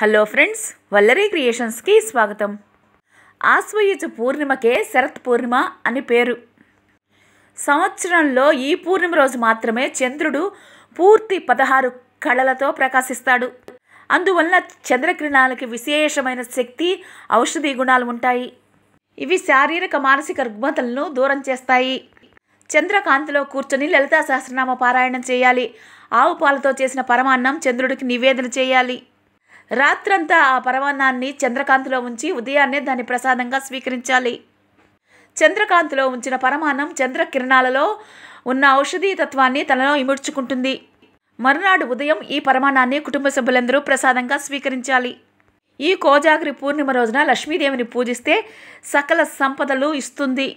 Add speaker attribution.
Speaker 1: hello friends Vallari క్రియేషన్స్కి స్వాగతం ఆశ్వయుజ పూర్ణిమకే శరత్ పూర్ణిమ అని పేరు సంవత్సరంలో ఈ పూర్ణిమ రోజు మాత్రమే చంద్రుడు పూర్తి పదహారు కళలతో ప్రకాశిస్తాడు అందువల్ల చంద్రకిరణాలకి విశేషమైన శక్తి ఔషధి గుణాలు ఉంటాయి ఇవి శారీరక మానసిక రుగ్మతలను దూరం చేస్తాయి చంద్రకాంతిలో కూర్చొని లలితా సహస్రనామ పారాయణం చేయాలి ఆవు పాలతో చేసిన పరమాన్నం చంద్రుడికి నివేదన చేయాలి రాత్రంతా ఆ పరమాన్నాన్ని చంద్రకాంతిలో ఉంచి ఉదయాన్నే దాన్ని ప్రసాదంగా స్వీకరించాలి చంద్రకాంతిలో ఉంచిన పరమాన్నం చంద్రకిరణాలలో ఉన్న ఔషధీ తత్వాన్ని తనలో ఇముడ్చుకుంటుంది మరునాడు ఉదయం ఈ పరమాణాన్ని కుటుంబ సభ్యులందరూ ప్రసాదంగా స్వీకరించాలి ఈ కోజాగిరి పూర్ణిమ రోజున లక్ష్మీదేవిని పూజిస్తే సకల సంపదలు ఇస్తుంది